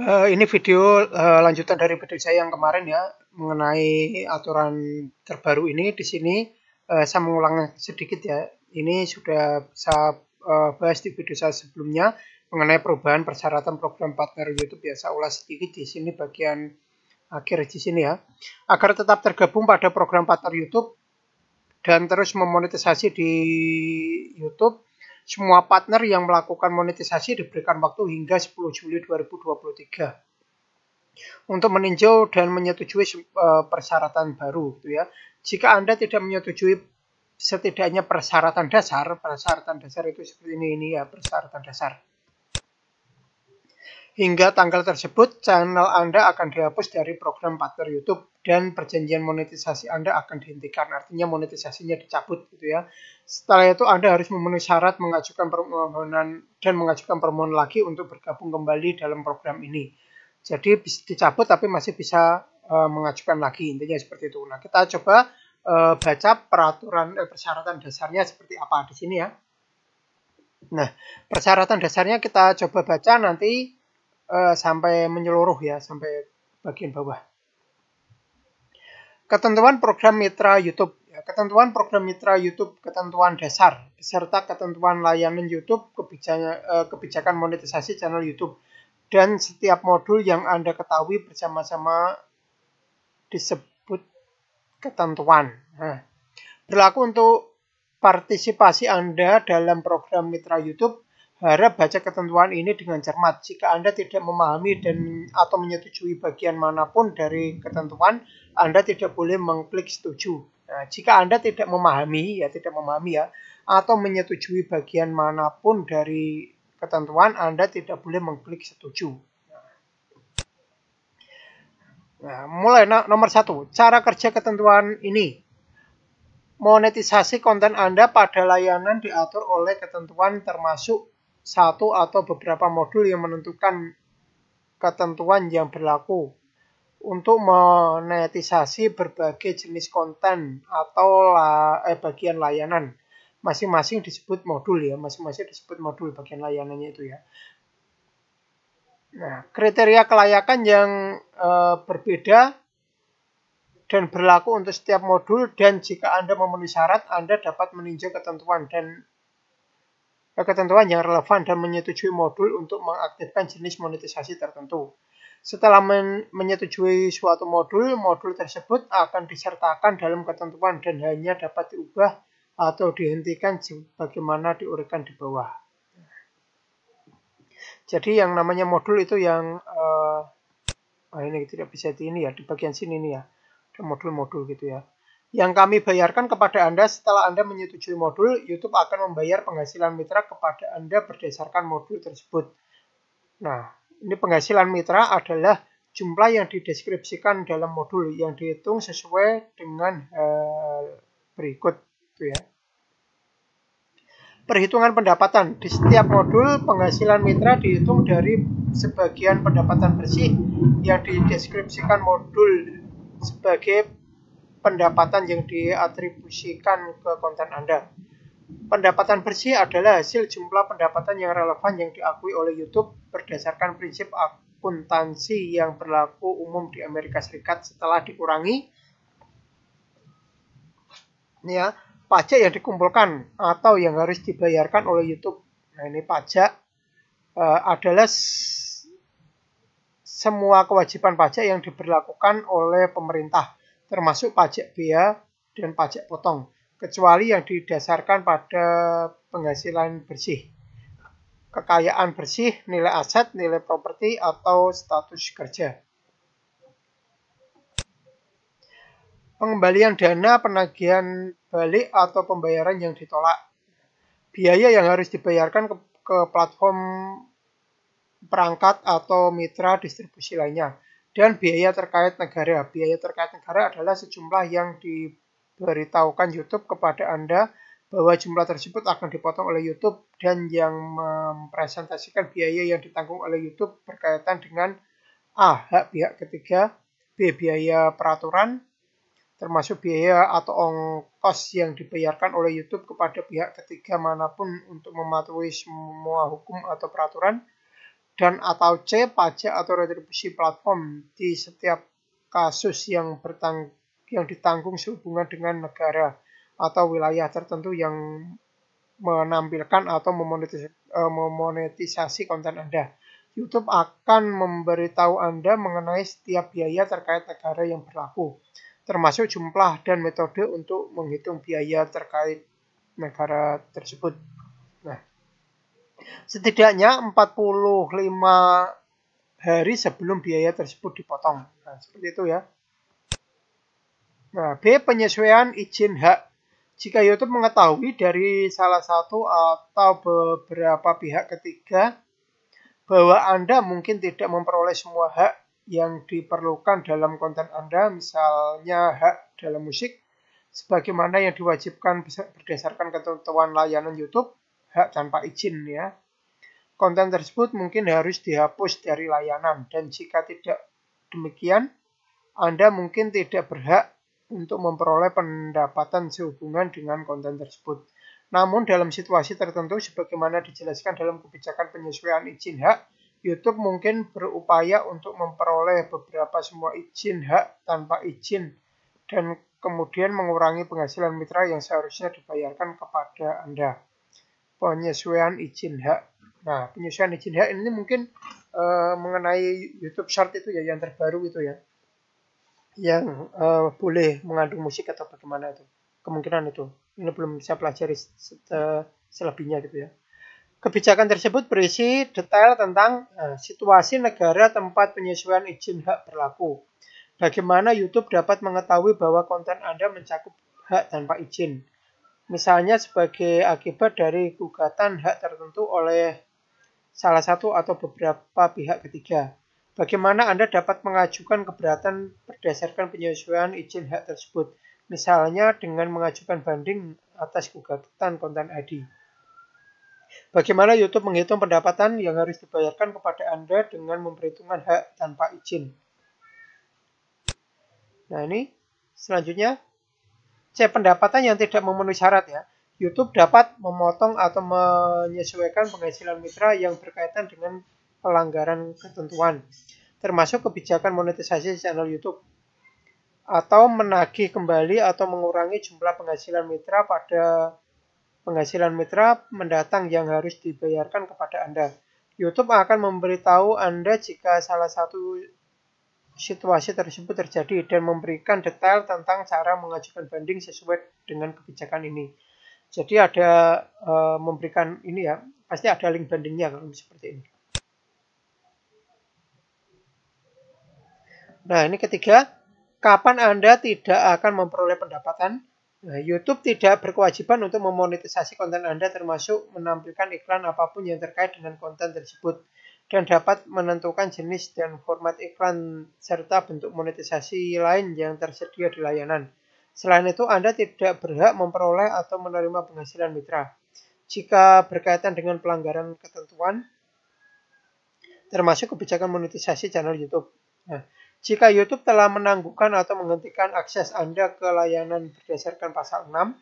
Uh, ini video uh, lanjutan dari video saya yang kemarin ya mengenai aturan terbaru ini. Di sini uh, saya mengulang sedikit ya. Ini sudah saya uh, bahas di video saya sebelumnya mengenai perubahan persyaratan program partner YouTube ya. Saya ulas sedikit di sini bagian akhir di sini ya. Agar tetap tergabung pada program partner YouTube dan terus memonetisasi di YouTube semua partner yang melakukan monetisasi diberikan waktu hingga 10 Juli 2023 untuk meninjau dan menyetujui e, persyaratan baru gitu ya. Jika Anda tidak menyetujui setidaknya persyaratan dasar, persyaratan dasar itu seperti ini ini ya, persyaratan dasar Hingga tanggal tersebut, channel Anda akan dihapus dari program partner YouTube dan perjanjian monetisasi Anda akan dihentikan. Artinya monetisasinya dicabut gitu ya. Setelah itu Anda harus memenuhi syarat mengajukan permohonan dan mengajukan permohonan lagi untuk bergabung kembali dalam program ini. Jadi dicabut tapi masih bisa uh, mengajukan lagi intinya seperti itu. Nah, kita coba uh, baca peraturan eh, persyaratan dasarnya seperti apa di sini ya. Nah, persyaratan dasarnya kita coba baca nanti Eh, sampai menyeluruh ya sampai bagian bawah. Ketentuan program mitra YouTube. Ya, ketentuan program mitra YouTube, ketentuan dasar, beserta ketentuan layanan YouTube, kebijakan, uh, kebijakan monetisasi channel YouTube, dan setiap modul yang Anda ketahui bersama-sama disebut ketentuan. Nah, berlaku untuk partisipasi Anda dalam program mitra YouTube Harap baca ketentuan ini dengan cermat. Jika Anda tidak memahami dan atau menyetujui bagian manapun dari ketentuan, Anda tidak boleh mengklik setuju. Nah, jika Anda tidak memahami, ya tidak memahami ya, atau menyetujui bagian manapun dari ketentuan, Anda tidak boleh mengklik setuju. Nah, mulai nomor satu, cara kerja ketentuan ini monetisasi konten Anda pada layanan diatur oleh ketentuan termasuk satu atau beberapa modul yang menentukan ketentuan yang berlaku untuk monetisasi berbagai jenis konten atau la, eh, bagian layanan. Masing-masing disebut modul ya, masing-masing disebut modul bagian layanannya itu ya. Nah, kriteria kelayakan yang e, berbeda dan berlaku untuk setiap modul dan jika Anda memenuhi syarat, Anda dapat meninjau ketentuan dan ketentuan yang relevan dan menyetujui modul untuk mengaktifkan jenis monetisasi tertentu. Setelah men menyetujui suatu modul, modul tersebut akan disertakan dalam ketentuan dan hanya dapat diubah atau dihentikan bagaimana diuraikan di bawah. Jadi yang namanya modul itu yang uh, ini tidak bisa di ini ya di bagian sini ini ya. modul-modul gitu ya yang kami bayarkan kepada Anda setelah Anda menyetujui modul, YouTube akan membayar penghasilan mitra kepada Anda berdasarkan modul tersebut. Nah, ini penghasilan mitra adalah jumlah yang dideskripsikan dalam modul yang dihitung sesuai dengan uh, berikut itu ya. Perhitungan pendapatan di setiap modul penghasilan mitra dihitung dari sebagian pendapatan bersih yang dideskripsikan modul sebagai pendapatan yang diatribusikan ke konten Anda. Pendapatan bersih adalah hasil jumlah pendapatan yang relevan yang diakui oleh YouTube berdasarkan prinsip akuntansi yang berlaku umum di Amerika Serikat setelah dikurangi ya pajak yang dikumpulkan atau yang harus dibayarkan oleh YouTube. Nah ini pajak uh, adalah semua kewajiban pajak yang diberlakukan oleh pemerintah termasuk pajak biaya dan pajak potong, kecuali yang didasarkan pada penghasilan bersih, kekayaan bersih, nilai aset, nilai properti, atau status kerja. Pengembalian dana, penagihan balik, atau pembayaran yang ditolak. Biaya yang harus dibayarkan ke, ke platform perangkat atau mitra distribusi lainnya dan biaya terkait negara. Biaya terkait negara adalah sejumlah yang diberitahukan YouTube kepada Anda bahwa jumlah tersebut akan dipotong oleh YouTube dan yang mempresentasikan biaya yang ditanggung oleh YouTube berkaitan dengan A. Hak pihak ketiga B. Biaya peraturan termasuk biaya atau ongkos yang dibayarkan oleh YouTube kepada pihak ketiga manapun untuk mematuhi semua hukum atau peraturan dan atau C pajak atau retribusi platform di setiap kasus yang bertang yang ditanggung sehubungan dengan negara atau wilayah tertentu yang menampilkan atau memonetis, eh, memonetisasi konten Anda. YouTube akan memberitahu Anda mengenai setiap biaya terkait negara yang berlaku, termasuk jumlah dan metode untuk menghitung biaya terkait negara tersebut setidaknya 45 hari sebelum biaya tersebut dipotong. Nah, seperti itu ya. Nah, B. Penyesuaian izin hak. Jika YouTube mengetahui dari salah satu atau beberapa pihak ketiga bahwa Anda mungkin tidak memperoleh semua hak yang diperlukan dalam konten Anda, misalnya hak dalam musik, sebagaimana yang diwajibkan berdasarkan ketentuan layanan YouTube, hak tanpa izin ya. Konten tersebut mungkin harus dihapus dari layanan dan jika tidak demikian, Anda mungkin tidak berhak untuk memperoleh pendapatan sehubungan dengan konten tersebut. Namun dalam situasi tertentu sebagaimana dijelaskan dalam kebijakan penyesuaian izin hak, YouTube mungkin berupaya untuk memperoleh beberapa semua izin hak tanpa izin dan kemudian mengurangi penghasilan mitra yang seharusnya dibayarkan kepada Anda penyesuaian izin hak. Nah, penyesuaian izin hak ini mungkin uh, mengenai YouTube Short itu ya yang terbaru itu ya. Yang uh, boleh mengandung musik atau bagaimana itu. Kemungkinan itu. Ini belum saya pelajari selebihnya gitu ya. Kebijakan tersebut berisi detail tentang uh, situasi negara tempat penyesuaian izin hak berlaku. Bagaimana YouTube dapat mengetahui bahwa konten Anda mencakup hak tanpa izin misalnya sebagai akibat dari gugatan hak tertentu oleh salah satu atau beberapa pihak ketiga. Bagaimana Anda dapat mengajukan keberatan berdasarkan penyesuaian izin hak tersebut, misalnya dengan mengajukan banding atas gugatan konten ID. Bagaimana YouTube menghitung pendapatan yang harus dibayarkan kepada Anda dengan memperhitungkan hak tanpa izin. Nah ini selanjutnya C. Pendapatan yang tidak memenuhi syarat ya. YouTube dapat memotong atau menyesuaikan penghasilan mitra yang berkaitan dengan pelanggaran ketentuan, termasuk kebijakan monetisasi channel YouTube, atau menagih kembali atau mengurangi jumlah penghasilan mitra pada penghasilan mitra mendatang yang harus dibayarkan kepada Anda. YouTube akan memberitahu Anda jika salah satu situasi tersebut terjadi dan memberikan detail tentang cara mengajukan banding sesuai dengan kebijakan ini. Jadi ada uh, memberikan ini ya, pasti ada link bandingnya kalau seperti ini. Nah ini ketiga, kapan Anda tidak akan memperoleh pendapatan? Nah, YouTube tidak berkewajiban untuk memonetisasi konten Anda termasuk menampilkan iklan apapun yang terkait dengan konten tersebut dan dapat menentukan jenis dan format iklan serta bentuk monetisasi lain yang tersedia di layanan. Selain itu, Anda tidak berhak memperoleh atau menerima penghasilan mitra. Jika berkaitan dengan pelanggaran ketentuan, termasuk kebijakan monetisasi channel YouTube. Nah, jika YouTube telah menangguhkan atau menghentikan akses Anda ke layanan berdasarkan pasal 6,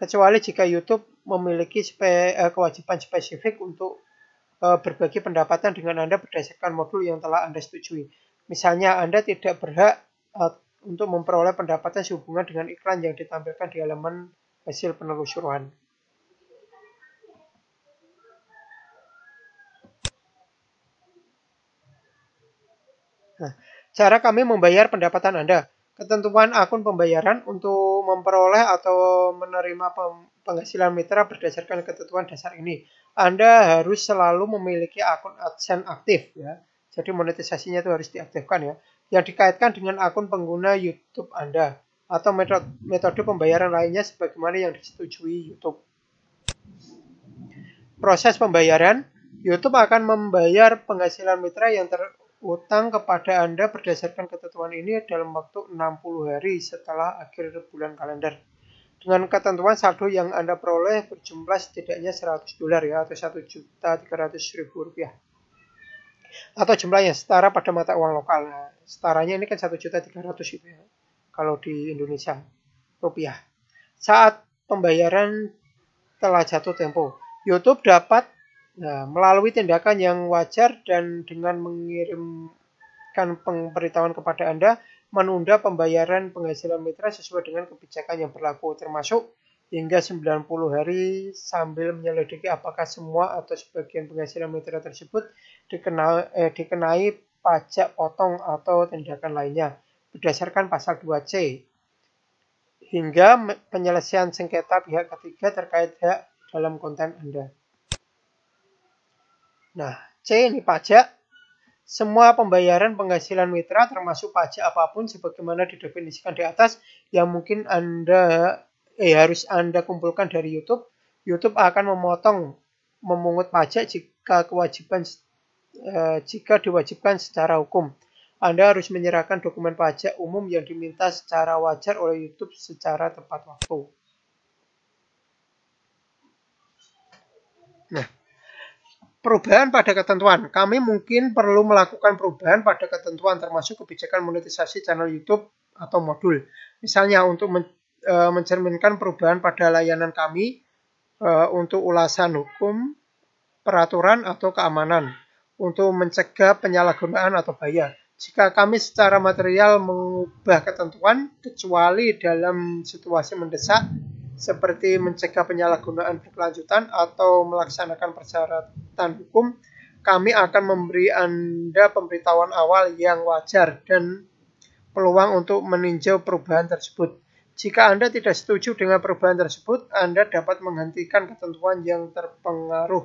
kecuali jika YouTube memiliki spe, eh, kewajiban spesifik untuk Eh, berbagi pendapatan dengan Anda berdasarkan modul yang telah Anda setujui. Misalnya, Anda tidak berhak eh, untuk memperoleh pendapatan sehubungan dengan iklan yang ditampilkan di halaman hasil penelusuran. Nah, cara kami membayar pendapatan Anda. Ketentuan akun pembayaran untuk memperoleh atau menerima penghasilan mitra berdasarkan ketentuan dasar ini. Anda harus selalu memiliki akun AdSense aktif ya. Jadi monetisasinya itu harus diaktifkan ya. Yang dikaitkan dengan akun pengguna YouTube Anda atau metode, metode pembayaran lainnya sebagaimana yang disetujui YouTube. Proses pembayaran, YouTube akan membayar penghasilan mitra yang terutang kepada Anda berdasarkan ketentuan ini dalam waktu 60 hari setelah akhir bulan kalender dengan ketentuan saldo yang Anda peroleh berjumlah setidaknya 100 dolar ya atau juta ribu rupiah atau jumlah yang setara pada mata uang lokal. Nah, setaranya ini kan juta 1.300 ribu gitu ya kalau di Indonesia rupiah. Saat pembayaran telah jatuh tempo, YouTube dapat nah, melalui tindakan yang wajar dan dengan mengirimkan pemberitahuan kepada Anda, menunda pembayaran penghasilan mitra sesuai dengan kebijakan yang berlaku termasuk hingga 90 hari sambil menyelidiki apakah semua atau sebagian penghasilan mitra tersebut dikenal, eh, dikenai pajak potong atau tindakan lainnya berdasarkan pasal 2C hingga penyelesaian sengketa pihak ketiga terkait hak dalam konten Anda. Nah, C ini pajak, semua pembayaran penghasilan mitra termasuk pajak apapun sebagaimana didefinisikan di atas yang mungkin Anda eh harus Anda kumpulkan dari YouTube. YouTube akan memotong memungut pajak jika kewajiban eh, jika diwajibkan secara hukum. Anda harus menyerahkan dokumen pajak umum yang diminta secara wajar oleh YouTube secara tepat waktu. perubahan pada ketentuan. Kami mungkin perlu melakukan perubahan pada ketentuan termasuk kebijakan monetisasi channel YouTube atau modul. Misalnya untuk men, e, mencerminkan perubahan pada layanan kami e, untuk ulasan hukum, peraturan atau keamanan untuk mencegah penyalahgunaan atau bahaya. Jika kami secara material mengubah ketentuan kecuali dalam situasi mendesak seperti mencegah penyalahgunaan berkelanjutan atau melaksanakan persyaratan hukum, kami akan memberi Anda pemberitahuan awal yang wajar dan peluang untuk meninjau perubahan tersebut. Jika Anda tidak setuju dengan perubahan tersebut, Anda dapat menghentikan ketentuan yang terpengaruh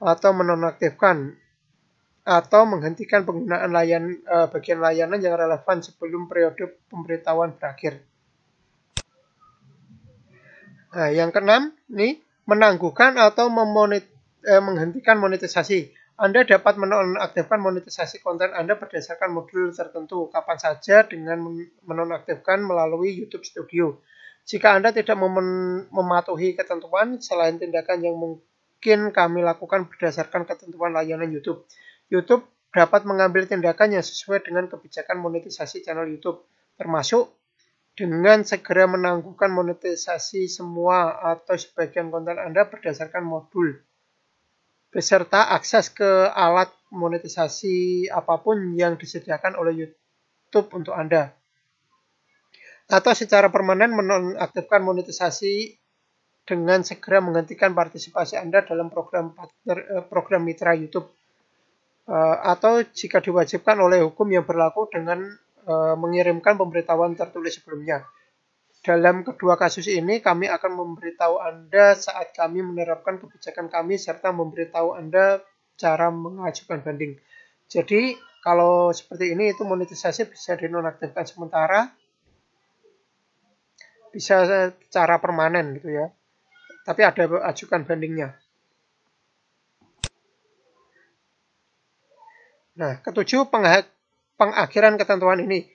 atau menonaktifkan atau menghentikan penggunaan layan, eh, bagian layanan yang relevan sebelum periode pemberitahuan berakhir. Nah, yang keenam, nih menangguhkan atau memonet, eh, menghentikan monetisasi. Anda dapat menonaktifkan monetisasi konten Anda berdasarkan modul tertentu kapan saja dengan menonaktifkan melalui YouTube Studio. Jika Anda tidak mem mematuhi ketentuan selain tindakan yang mungkin kami lakukan berdasarkan ketentuan layanan YouTube, YouTube dapat mengambil tindakan yang sesuai dengan kebijakan monetisasi channel YouTube, termasuk dengan segera menangguhkan monetisasi semua atau sebagian konten Anda berdasarkan modul beserta akses ke alat monetisasi apapun yang disediakan oleh YouTube untuk Anda atau secara permanen menonaktifkan monetisasi dengan segera menghentikan partisipasi Anda dalam program partner, eh, program mitra YouTube eh, atau jika diwajibkan oleh hukum yang berlaku dengan e, mengirimkan pemberitahuan tertulis sebelumnya. Dalam kedua kasus ini, kami akan memberitahu Anda saat kami menerapkan kebijakan kami serta memberitahu Anda cara mengajukan banding. Jadi, kalau seperti ini itu monetisasi bisa dinonaktifkan sementara, bisa secara permanen gitu ya. Tapi ada ajukan bandingnya. Nah, ketujuh penghak pengakhiran ketentuan ini.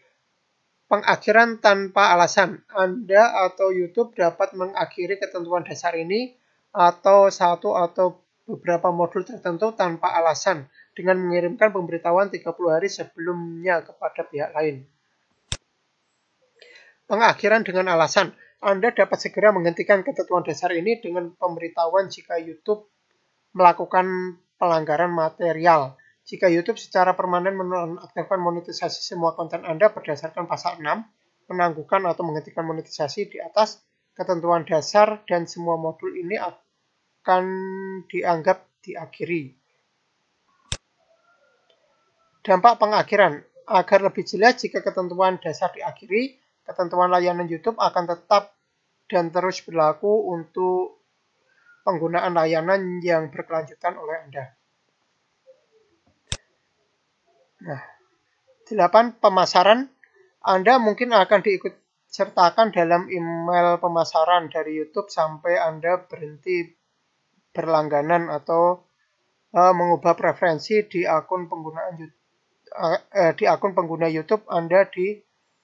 Pengakhiran tanpa alasan. Anda atau YouTube dapat mengakhiri ketentuan dasar ini atau satu atau beberapa modul tertentu tanpa alasan dengan mengirimkan pemberitahuan 30 hari sebelumnya kepada pihak lain. Pengakhiran dengan alasan. Anda dapat segera menghentikan ketentuan dasar ini dengan pemberitahuan jika YouTube melakukan pelanggaran material jika YouTube secara permanen menonaktifkan monetisasi semua konten Anda berdasarkan pasal 6, menangguhkan atau menghentikan monetisasi di atas ketentuan dasar dan semua modul ini akan dianggap diakhiri. Dampak pengakhiran Agar lebih jelas jika ketentuan dasar diakhiri, ketentuan layanan YouTube akan tetap dan terus berlaku untuk penggunaan layanan yang berkelanjutan oleh Anda. Nah, 8. Pemasaran Anda mungkin akan diikut sertakan dalam email pemasaran dari YouTube sampai Anda berhenti berlangganan atau uh, mengubah preferensi di akun penggunaan uh, uh, di akun pengguna YouTube Anda di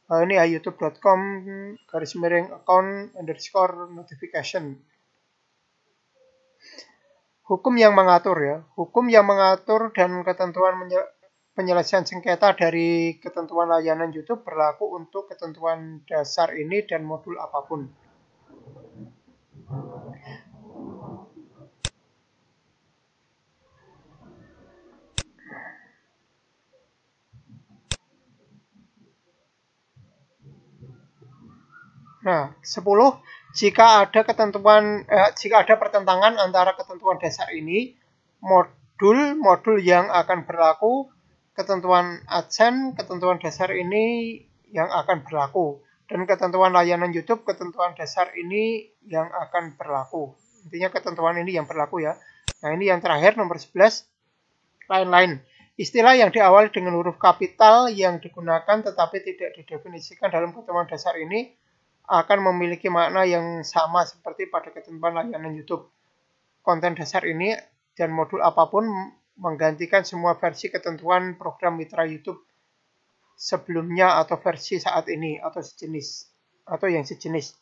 uh, ini ya youtube.com garis miring account underscore notification hukum yang mengatur ya hukum yang mengatur dan ketentuan penyelesaian sengketa dari ketentuan layanan YouTube berlaku untuk ketentuan dasar ini dan modul apapun. Nah, 10 jika ada ketentuan eh, jika ada pertentangan antara ketentuan dasar ini modul-modul yang akan berlaku ketentuan AdSense, ketentuan dasar ini yang akan berlaku. Dan ketentuan layanan YouTube, ketentuan dasar ini yang akan berlaku. Intinya ketentuan ini yang berlaku ya. Nah ini yang terakhir nomor 11, lain-lain. Istilah yang diawali dengan huruf kapital yang digunakan tetapi tidak didefinisikan dalam ketentuan dasar ini akan memiliki makna yang sama seperti pada ketentuan layanan YouTube. Konten dasar ini dan modul apapun menggantikan semua versi ketentuan program mitra YouTube sebelumnya atau versi saat ini atau sejenis atau yang sejenis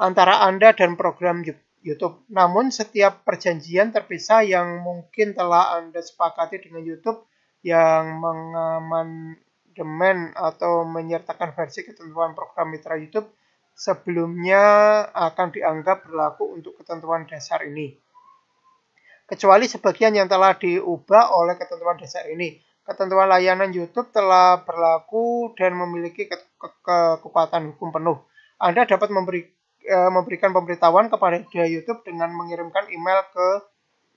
antara Anda dan program YouTube. Namun setiap perjanjian terpisah yang mungkin telah Anda sepakati dengan YouTube yang mengamandemen atau menyertakan versi ketentuan program mitra YouTube sebelumnya akan dianggap berlaku untuk ketentuan dasar ini kecuali sebagian yang telah diubah oleh ketentuan desa ini. Ketentuan layanan YouTube telah berlaku dan memiliki ke ke ke kekuatan hukum penuh. Anda dapat memberi, e, memberikan pemberitahuan kepada YouTube dengan mengirimkan email ke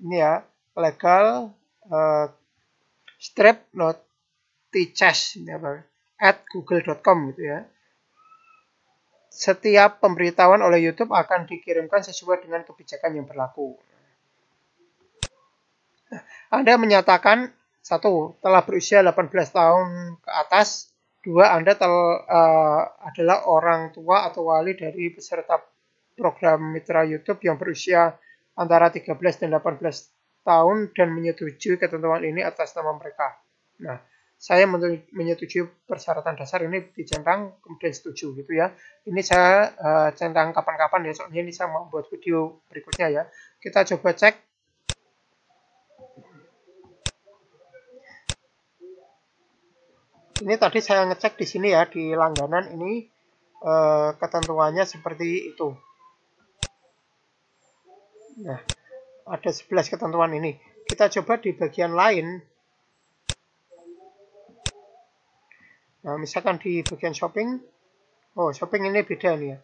ini ya legal e, strip notices at google.com gitu ya. Setiap pemberitahuan oleh YouTube akan dikirimkan sesuai dengan kebijakan yang berlaku. Anda menyatakan satu telah berusia 18 tahun ke atas, dua Anda tel, uh, adalah orang tua atau wali dari peserta program mitra YouTube yang berusia antara 13 dan 18 tahun dan menyetujui ketentuan ini atas nama mereka. Nah, saya menyetujui persyaratan dasar ini dicentang kemudian setuju gitu ya ini saya uh, centang kapan-kapan ya soalnya ini saya mau buat video berikutnya ya kita coba cek Ini tadi saya ngecek di sini ya di langganan ini e, ketentuannya seperti itu. Nah, ada 11 ketentuan ini. Kita coba di bagian lain. Nah, misalkan di bagian shopping. Oh, shopping ini beda nih ya.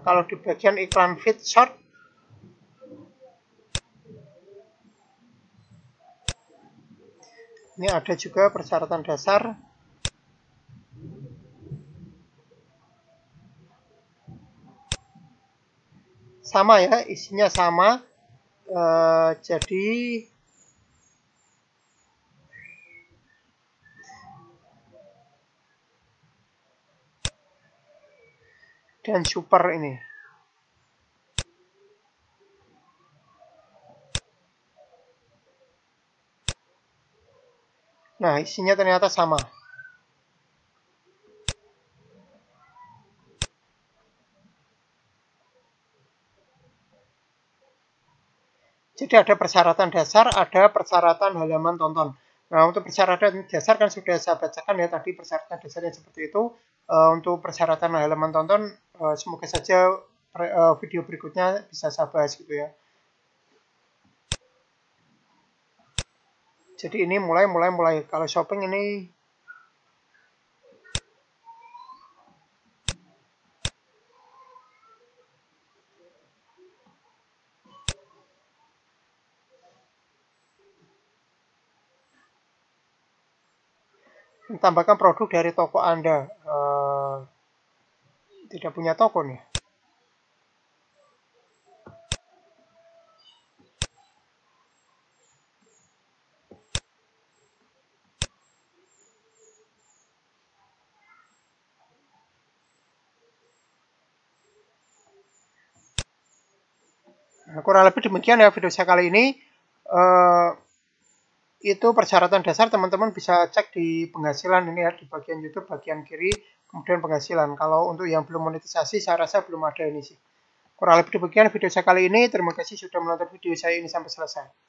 kalau di bagian iklan fit short ini ada juga persyaratan dasar sama ya isinya sama e, jadi dan super ini. Nah, isinya ternyata sama. Jadi ada persyaratan dasar, ada persyaratan halaman tonton. Nah, untuk persyaratan dasar kan sudah saya bacakan ya tadi persyaratan dasarnya seperti itu. Eh, untuk persyaratan halaman tonton Eh, semoga saja eh, video berikutnya bisa saya bahas gitu ya jadi ini mulai mulai mulai kalau shopping ini tambahkan produk dari toko Anda. Uh, tidak punya toko nih. Nah, kurang lebih demikian ya video saya kali ini. Uh, itu persyaratan dasar teman-teman bisa cek di penghasilan ini ya di bagian YouTube bagian kiri kemudian penghasilan. Kalau untuk yang belum monetisasi, saya rasa belum ada ini sih. Kurang lebih demikian video saya kali ini. Terima kasih sudah menonton video saya ini sampai selesai.